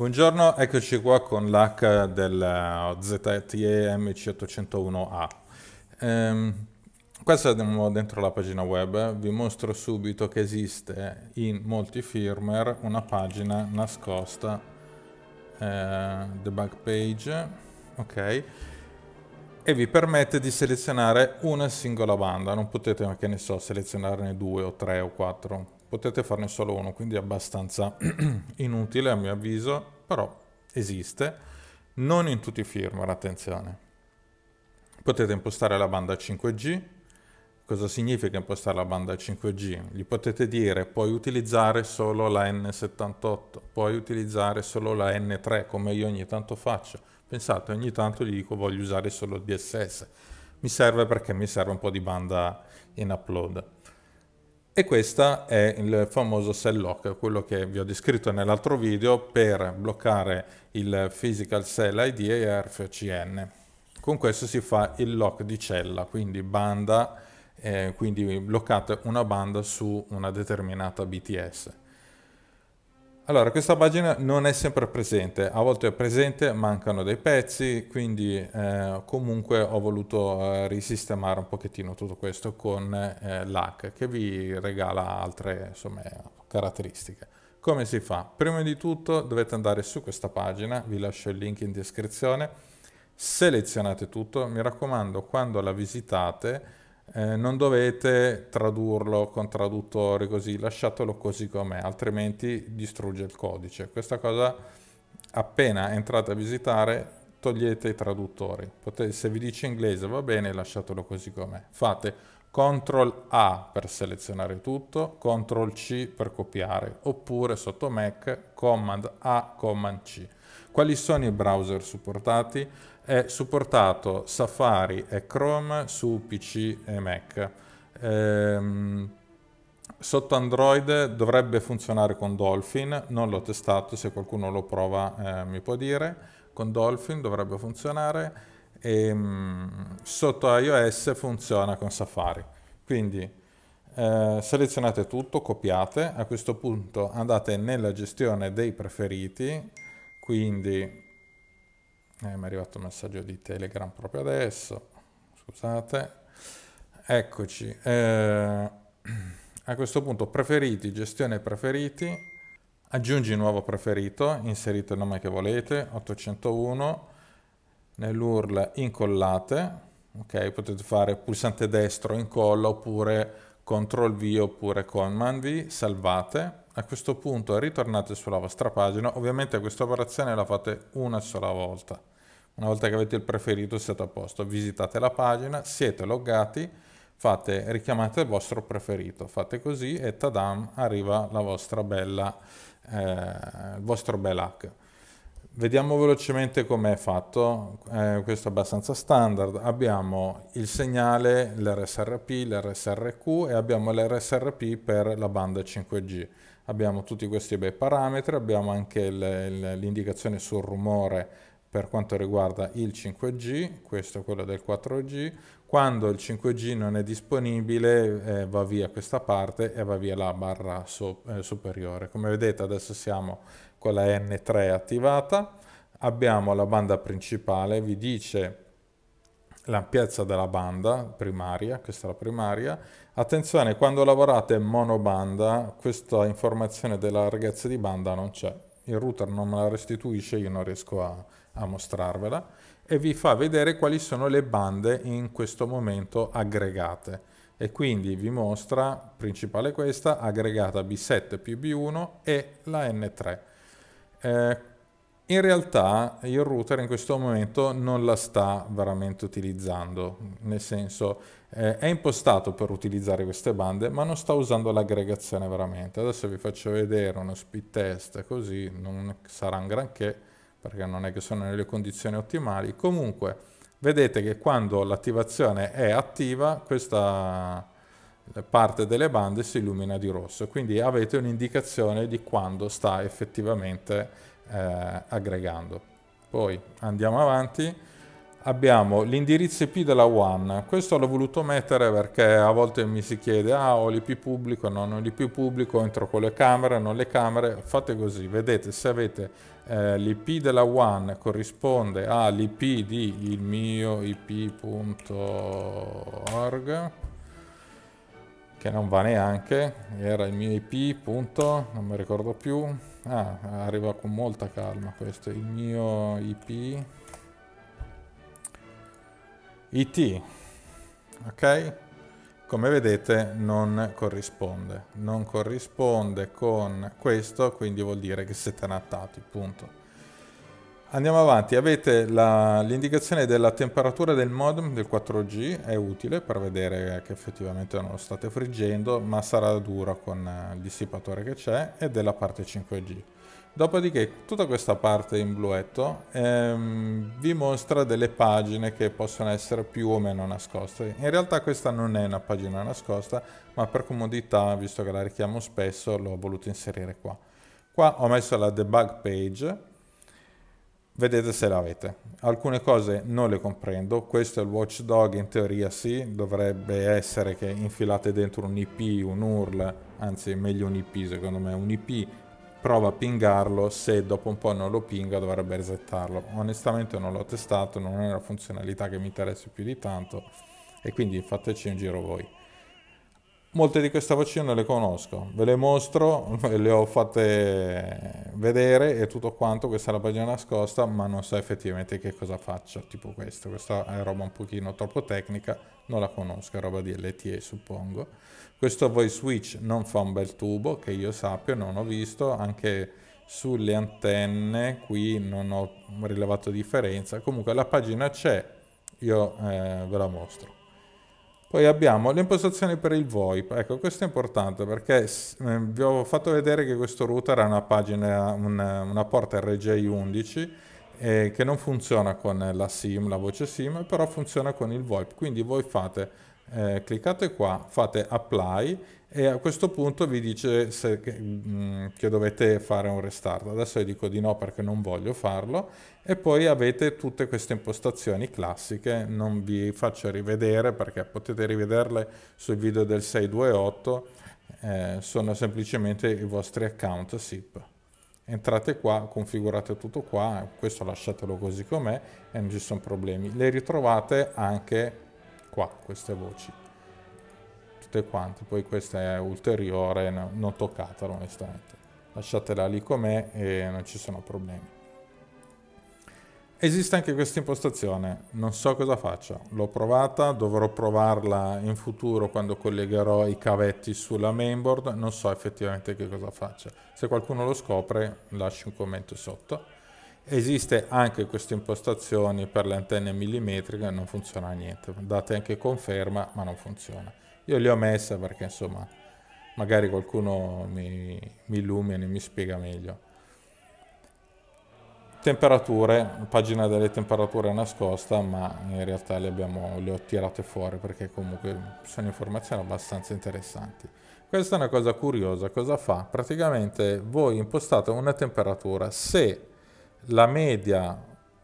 Buongiorno, eccoci qua con l'H del eh, ZTE MC801A. Ehm, qua siamo dentro la pagina web, vi mostro subito che esiste in molti firmware una pagina nascosta, eh, debug page, ok, e vi permette di selezionare una singola banda, non potete, che ne so, selezionarne due o tre o quattro, potete farne solo uno, quindi è abbastanza inutile a mio avviso, però esiste. Non in tutti i firmware, attenzione. Potete impostare la banda 5G. Cosa significa impostare la banda 5G? Gli potete dire puoi utilizzare solo la N78, puoi utilizzare solo la N3 come io ogni tanto faccio. Pensate, ogni tanto gli dico voglio usare solo il DSS. Mi serve perché mi serve un po' di banda in upload. E questo è il famoso cell lock, quello che vi ho descritto nell'altro video per bloccare il physical cell ID e RFCN. Con questo si fa il lock di cella, quindi banda, eh, quindi bloccate una banda su una determinata BTS. Allora, questa pagina non è sempre presente, a volte è presente, mancano dei pezzi, quindi eh, comunque ho voluto eh, risistemare un pochettino tutto questo con eh, l'hack che vi regala altre insomma, caratteristiche. Come si fa? Prima di tutto dovete andare su questa pagina, vi lascio il link in descrizione, selezionate tutto, mi raccomando quando la visitate eh, non dovete tradurlo con traduttori così, lasciatelo così com'è, altrimenti distrugge il codice. Questa cosa appena entrate a visitare togliete i traduttori. Potete, se vi dice inglese va bene, lasciatelo così com'è. Fate CTRL A per selezionare tutto, CTRL C per copiare, oppure sotto Mac Command A, Command C. Quali sono i browser supportati? è supportato Safari e Chrome su PC e Mac. Ehm, sotto Android dovrebbe funzionare con Dolphin, non l'ho testato, se qualcuno lo prova eh, mi può dire, con Dolphin dovrebbe funzionare, e, ehm, sotto iOS funziona con Safari. Quindi eh, selezionate tutto, copiate, a questo punto andate nella gestione dei preferiti, quindi eh, mi è arrivato un messaggio di Telegram proprio adesso, scusate. Eccoci. Eh, a questo punto preferiti, gestione preferiti, aggiungi nuovo preferito, inserite il nome che volete, 801, nell'URL incollate, ok? Potete fare pulsante destro incolla oppure CTRL V oppure COMMAND V, salvate. A questo punto ritornate sulla vostra pagina, ovviamente questa operazione la fate una sola volta. Una volta che avete il preferito siete a posto, visitate la pagina, siete loggati, fate, richiamate il vostro preferito, fate così e tadam arriva la vostra bella, eh, il vostro bel hack. Vediamo velocemente com'è fatto, eh, questo è abbastanza standard, abbiamo il segnale, l'RSRP, l'RSRQ e abbiamo l'RSRP per la banda 5G. Abbiamo tutti questi bei parametri, abbiamo anche l'indicazione sul rumore per quanto riguarda il 5G, questo è quello del 4G, quando il 5G non è disponibile eh, va via questa parte e va via la barra so, eh, superiore. Come vedete adesso siamo con la N3 attivata, abbiamo la banda principale, vi dice l'ampiezza della banda primaria, questa è la primaria. Attenzione, quando lavorate monobanda, questa informazione della larghezza di banda non c'è. Il router non me la restituisce, io non riesco a, a mostrarvela e vi fa vedere quali sono le bande in questo momento aggregate e quindi vi mostra principale questa aggregata B7 più B1 e la N3 eh, in realtà il router in questo momento non la sta veramente utilizzando, nel senso eh, è impostato per utilizzare queste bande ma non sta usando l'aggregazione veramente. Adesso vi faccio vedere uno speed test così non sarà un granché, perché non è che sono nelle condizioni ottimali. Comunque vedete che quando l'attivazione è attiva questa parte delle bande si illumina di rosso, quindi avete un'indicazione di quando sta effettivamente eh, aggregando. Poi andiamo avanti abbiamo l'indirizzo IP della WAN. Questo l'ho voluto mettere perché a volte mi si chiede ah ho l'IP pubblico, non ho l'IP pubblico, entro con le camere, non le camere. Fate così, vedete se avete eh, l'IP della WAN corrisponde all'IP di il mio ip.org che non va neanche, era il mio IP, punto, non mi ricordo più. Ah, arriva con molta calma questo, il mio IP IT. Ok? Come vedete non corrisponde. Non corrisponde con questo, quindi vuol dire che siete anattati, punto. Andiamo avanti, avete l'indicazione della temperatura del modem del 4G, è utile per vedere che effettivamente non lo state friggendo, ma sarà duro con il dissipatore che c'è e della parte 5G. Dopodiché tutta questa parte in bluetto ehm, vi mostra delle pagine che possono essere più o meno nascoste. In realtà questa non è una pagina nascosta, ma per comodità, visto che la richiamo spesso, l'ho voluto inserire qua. Qua ho messo la debug page, vedete se l'avete. Alcune cose non le comprendo, questo è il watchdog in teoria sì, dovrebbe essere che infilate dentro un IP, un URL, anzi meglio un IP secondo me, un IP prova a pingarlo, se dopo un po' non lo pinga dovrebbe resettarlo. Onestamente non l'ho testato, non è una funzionalità che mi interessa più di tanto e quindi fateci un giro voi. Molte di queste faccine le conosco, ve le mostro, le ho fatte vedere e tutto quanto, questa è la pagina nascosta, ma non so effettivamente che cosa faccio, tipo questo, questa è roba un pochino troppo tecnica, non la conosco, è roba di LTE suppongo. Questo voice switch non fa un bel tubo, che io sappia, non ho visto, anche sulle antenne qui non ho rilevato differenza, comunque la pagina c'è, io eh, ve la mostro. Poi abbiamo le impostazioni per il VoIP, ecco questo è importante perché ehm, vi ho fatto vedere che questo router ha una, pagina, una, una porta RJ11 eh, che non funziona con la SIM, la voce SIM, però funziona con il VoIP, quindi voi fate, eh, cliccate qua, fate apply e a questo punto vi dice se, mm, che dovete fare un restart. Adesso io dico di no perché non voglio farlo e poi avete tutte queste impostazioni classiche, non vi faccio rivedere perché potete rivederle sul video del 628, eh, sono semplicemente i vostri account SIP. Entrate qua, configurate tutto qua, questo lasciatelo così com'è e non ci sono problemi. Le ritrovate anche qua, queste voci tutte quante, poi questa è ulteriore, no, non toccatela onestamente, lasciatela lì com'è e non ci sono problemi. Esiste anche questa impostazione, non so cosa faccio, l'ho provata, dovrò provarla in futuro quando collegherò i cavetti sulla mainboard, non so effettivamente che cosa faccia. Se qualcuno lo scopre lasci un commento sotto. Esiste anche questa impostazione per le antenne millimetriche, non funziona niente, date anche conferma ma non funziona. Io li ho messa perché insomma magari qualcuno mi, mi illumina e mi spiega meglio. Temperature, pagina delle temperature nascosta, ma in realtà le, abbiamo, le ho tirate fuori perché comunque sono informazioni abbastanza interessanti. Questa è una cosa curiosa, cosa fa? Praticamente voi impostate una temperatura, se la media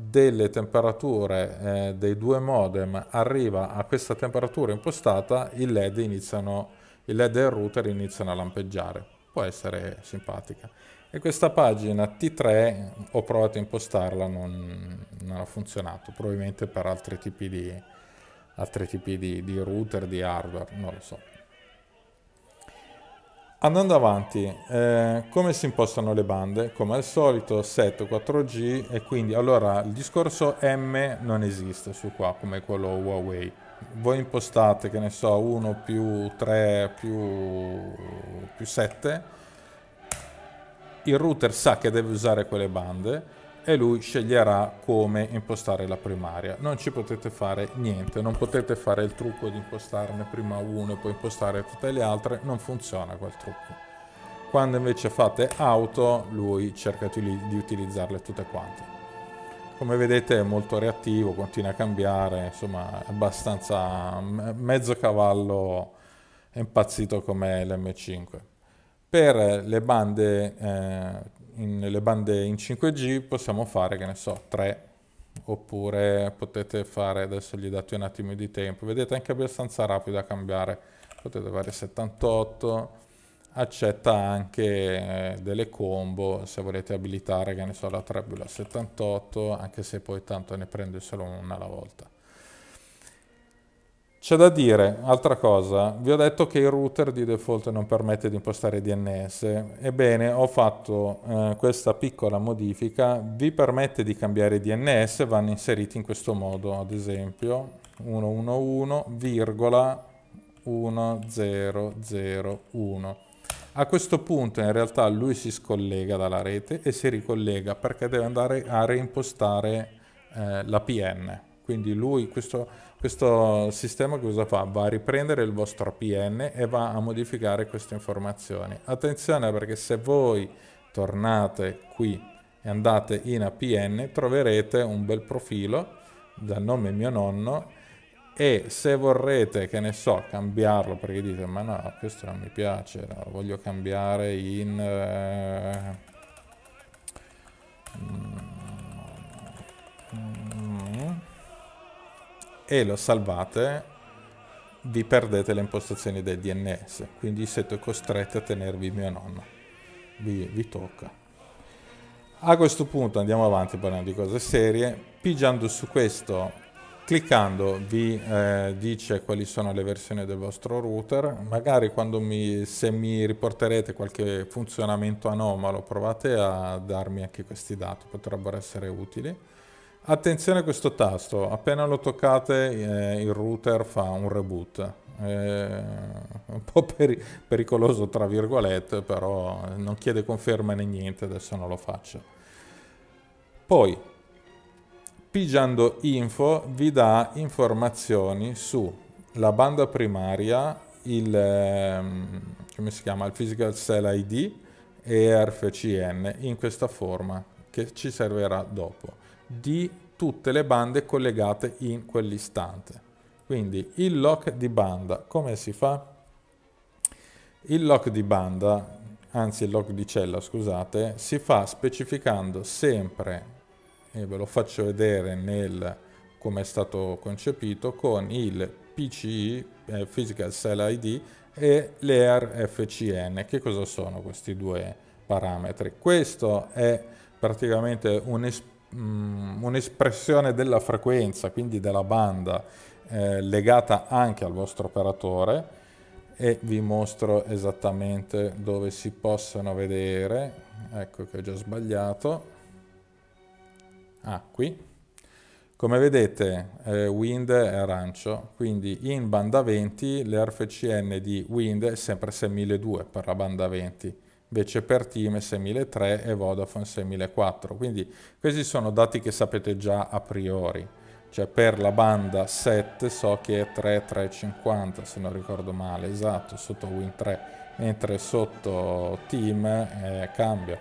delle temperature eh, dei due modem arriva a questa temperatura impostata, il LED, iniziano, il LED del router iniziano a lampeggiare. Può essere simpatica. E questa pagina T3 ho provato a impostarla, non, non ha funzionato, probabilmente per altri tipi di, altri tipi di, di router, di hardware, non lo so. Andando avanti, eh, come si impostano le bande? Come al solito, set 4G e quindi allora il discorso M non esiste su qua come quello Huawei. Voi impostate, che ne so, 1 più 3 più, più 7, il router sa che deve usare quelle bande e lui sceglierà come impostare la primaria. Non ci potete fare niente, non potete fare il trucco di impostarne prima uno e poi impostare tutte le altre, non funziona quel trucco. Quando invece fate auto, lui cerca di utilizzarle tutte quante. Come vedete è molto reattivo, continua a cambiare, insomma è abbastanza mezzo cavallo impazzito come l'M5. Per le bande eh, in, nelle bande in 5G possiamo fare, che ne so, 3 oppure potete fare, adesso gli date un attimo di tempo, vedete anche abbastanza rapido a cambiare, potete fare 78, accetta anche eh, delle combo se volete abilitare, che ne so, la 3 la 78, anche se poi tanto ne prende solo una alla volta. C'è da dire, altra cosa, vi ho detto che il router di default non permette di impostare DNS, ebbene ho fatto eh, questa piccola modifica, vi permette di cambiare DNS, vanno inseriti in questo modo, ad esempio 111,1001. A questo punto in realtà lui si scollega dalla rete e si ricollega perché deve andare a reimpostare eh, l'APN, quindi lui questo questo sistema cosa fa? Va a riprendere il vostro APN e va a modificare queste informazioni. Attenzione perché se voi tornate qui e andate in APN troverete un bel profilo dal nome mio nonno e se vorrete, che ne so, cambiarlo perché dite ma no, questo non mi piace, no, lo voglio cambiare in... Eh, mm, e lo salvate vi perdete le impostazioni del DNS, quindi siete costretti a tenervi mio nonno. Vi, vi tocca. A questo punto andiamo avanti parlando di cose serie. Pigiando su questo, cliccando vi eh, dice quali sono le versioni del vostro router. Magari mi, se mi riporterete qualche funzionamento anomalo provate a darmi anche questi dati, potrebbero essere utili Attenzione a questo tasto, appena lo toccate eh, il router fa un reboot. È eh, un po' peri pericoloso tra virgolette, però non chiede conferma né niente, adesso non lo faccio. Poi, pigiando info, vi dà informazioni su la banda primaria, il, ehm, come si chiama, il Physical Cell ID e RFCN in questa forma che ci servirà dopo di tutte le bande collegate in quell'istante. Quindi il lock di banda, come si fa? Il lock di banda, anzi il lock di cella, scusate, si fa specificando sempre, e ve lo faccio vedere nel come è stato concepito, con il PCI, eh, Physical Cell ID, e l'ER FCN. Che cosa sono questi due parametri? Questo è praticamente un esperimento mh, mm, un'espressione della frequenza, quindi della banda, eh, legata anche al vostro operatore e vi mostro esattamente dove si possono vedere. Ecco che ho già sbagliato. Ah, qui. Come vedete eh, Wind è arancio, quindi in banda 20 l'RFCN di Wind è sempre 6002 per la banda 20 invece per team è 6.003 e Vodafone 6.004. Quindi questi sono dati che sapete già a priori. Cioè per la banda 7 so che è 3.350 se non ricordo male, esatto, sotto Win 3, mentre sotto team eh, cambia.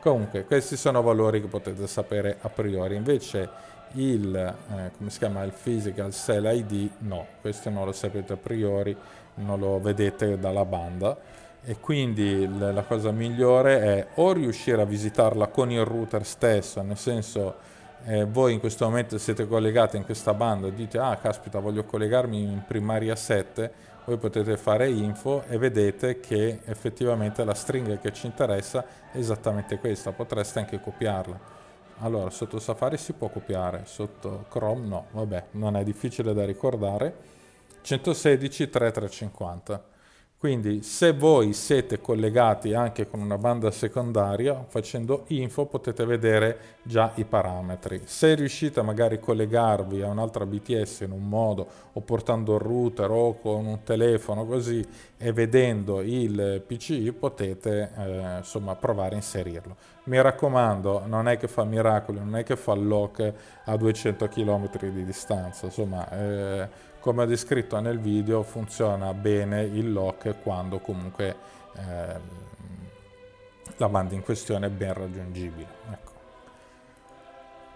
Comunque questi sono valori che potete sapere a priori, invece il, eh, come si chiama, il physical cell ID no, questo non lo sapete a priori, non lo vedete dalla banda e quindi la cosa migliore è o riuscire a visitarla con il router stesso, nel senso eh, voi in questo momento siete collegati in questa banda e dite ah caspita voglio collegarmi in primaria 7, voi potete fare info e vedete che effettivamente la stringa che ci interessa è esattamente questa, potreste anche copiarla. Allora, sotto Safari si può copiare, sotto Chrome no, vabbè, non è difficile da ricordare. 116 3350 quindi se voi siete collegati anche con una banda secondaria, facendo info potete vedere già i parametri. Se riuscite magari a collegarvi a un'altra BTS in un modo, o portando il router o con un telefono così, e vedendo il PC potete eh, insomma provare a inserirlo. Mi raccomando, non è che fa miracoli, non è che fa lock a 200 km di distanza, insomma... Eh, come ho descritto nel video funziona bene il lock quando comunque eh, la banda in questione è ben raggiungibile ecco.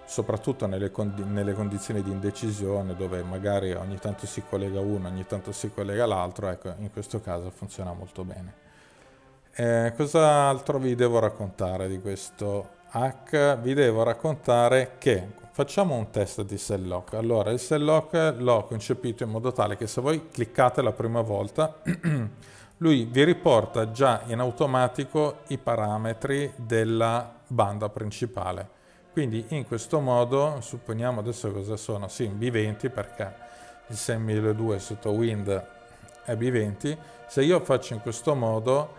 soprattutto nelle, condi nelle, condizioni di indecisione dove magari ogni tanto si collega uno ogni tanto si collega l'altro ecco in questo caso funziona molto bene eh, cos'altro vi devo raccontare di questo H vi devo raccontare che facciamo un test di sell lock. Allora, il sell lock l'ho concepito in modo tale che se voi cliccate la prima volta, lui vi riporta già in automatico i parametri della banda principale. Quindi in questo modo, supponiamo adesso cosa sono, sì, in B20 perché il 6002 sotto Wind è B20, se io faccio in questo modo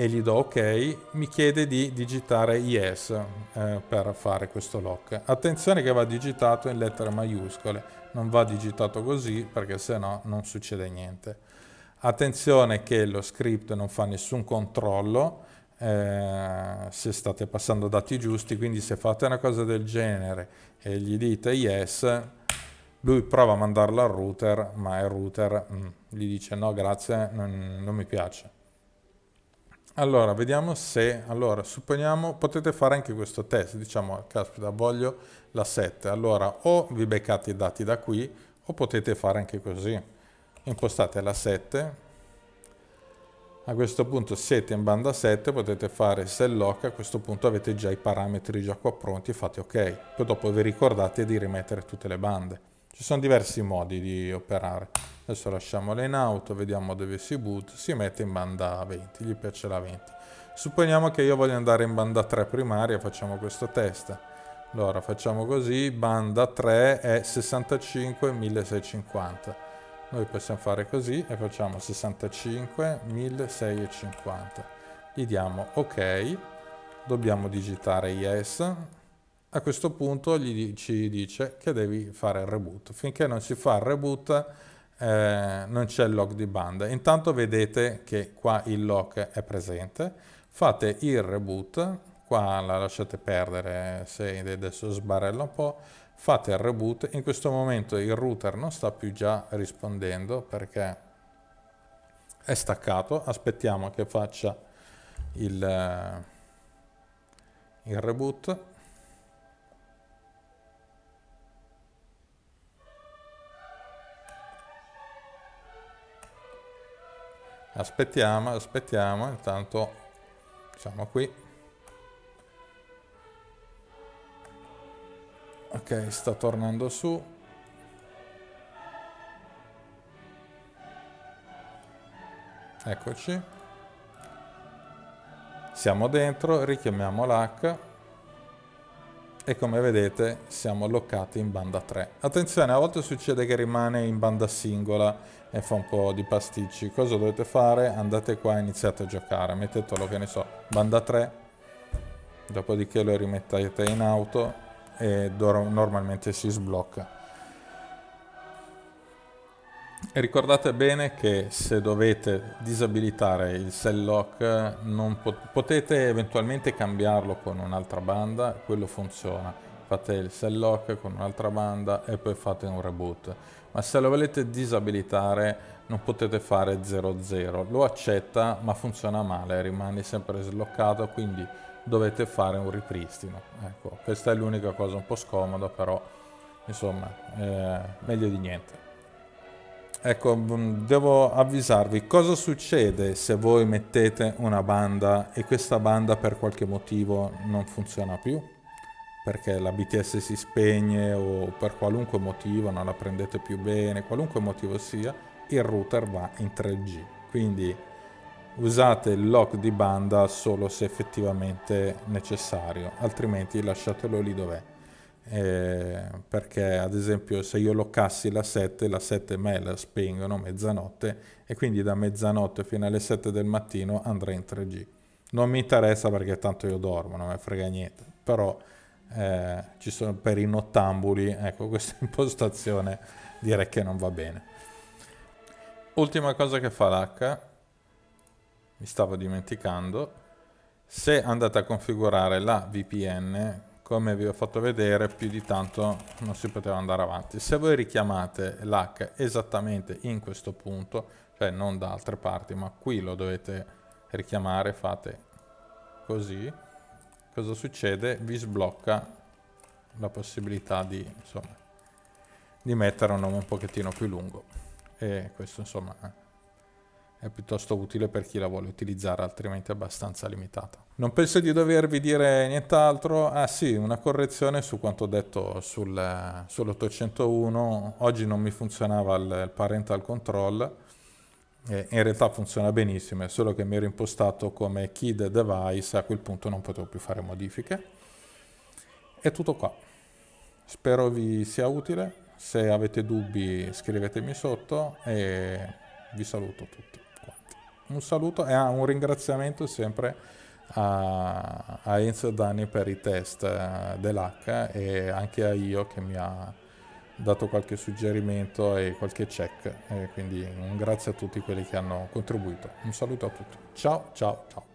e gli do ok, mi chiede di digitare yes eh, per fare questo lock. Attenzione che va digitato in lettere maiuscole, non va digitato così perché sennò non succede niente. Attenzione che lo script non fa nessun controllo eh, se state passando dati giusti, quindi se fate una cosa del genere e gli dite yes, lui prova a mandarlo al router, ma il router mh, mm, gli dice no grazie, non, non mi piace. Allora, vediamo se, allora, supponiamo, potete fare anche questo test, diciamo, caspita, voglio la 7, allora o vi beccate i dati da qui, o potete fare anche così, impostate la 7, a questo punto siete in banda 7, potete fare sell lock, a questo punto avete già i parametri già qua pronti, fate ok, poi dopo vi ricordate di rimettere tutte le bande. Ci sono diversi modi di operare adesso lasciamola in auto vediamo dove si boot, si mette in banda 20 gli piace la 20 supponiamo che io voglia andare in banda 3 primaria facciamo questo test allora facciamo così banda 3 è 65 1650 noi possiamo fare così e facciamo 65 1650 gli diamo ok dobbiamo digitare yes a questo punto gli, ci dice che devi fare il reboot finché non si fa il reboot eh, non c'è il lock di banda. Intanto vedete che qua il lock è presente. Fate il reboot, qua la lasciate perdere se adesso sbarella un po', fate il reboot, in questo momento il router non sta più già rispondendo perché è staccato, aspettiamo che faccia il, eh, il reboot aspettiamo, aspettiamo, intanto siamo qui. Ok, sta tornando su. Eccoci. Siamo dentro, richiamiamo l'H e come vedete siamo loccati in banda 3. Attenzione, a volte succede che rimane in banda singola e fa un po' di pasticci. Cosa dovete fare? Andate qua e iniziate a giocare. Mettetelo, che ne so, banda 3, dopodiché lo rimettete in auto e normalmente si sblocca. E ricordate bene che se dovete disabilitare il cell lock non po potete eventualmente cambiarlo con un'altra banda, quello funziona. Fate il cell lock con un'altra banda e poi fate un reboot. Ma se lo volete disabilitare non potete fare 00, lo accetta ma funziona male, rimane sempre sloccato, quindi dovete fare un ripristino. Ecco, questa è l'unica cosa un po' scomoda, però insomma, eh, meglio di niente. Ecco, mm, devo avvisarvi cosa succede se voi mettete una banda e questa banda per qualche motivo non funziona più, perché la BTS si spegne o per qualunque motivo non la prendete più bene, qualunque motivo sia, il router va in 3G. Quindi usate il lock di banda solo se effettivamente necessario, altrimenti lasciatelo lì dov'è eh, perché ad esempio se io locassi la 7, la 7 me la spengono mezzanotte e quindi da mezzanotte fino alle 7 del mattino andrei in 3G. Non mi interessa perché tanto io dormo, non mi frega niente, però eh, ci sono per i nottambuli, ecco questa impostazione direi che non va bene. Ultima cosa che fa l'H, mi stavo dimenticando, se andate a configurare la VPN, come vi ho fatto vedere più di tanto non si poteva andare avanti se voi richiamate l'hack esattamente in questo punto cioè non da altre parti ma qui lo dovete richiamare fate così cosa succede vi sblocca la possibilità di insomma di mettere un nome un pochettino più lungo e questo insomma è piuttosto utile per chi la vuole utilizzare, altrimenti è abbastanza limitata. Non penso di dovervi dire nient'altro. Ah sì, una correzione su quanto detto sul, sull'801. Oggi non mi funzionava il, il parental control. in realtà funziona benissimo, è solo che mi ero impostato come kid device, a quel punto non potevo più fare modifiche. È tutto qua. Spero vi sia utile. Se avete dubbi scrivetemi sotto e vi saluto tutti un saluto e ah, un ringraziamento sempre a, a Enzo Dani per i test eh, dell'H eh, e anche a Io che mi ha dato qualche suggerimento e qualche check. E quindi un grazie a tutti quelli che hanno contribuito. Un saluto a tutti. Ciao, ciao, ciao.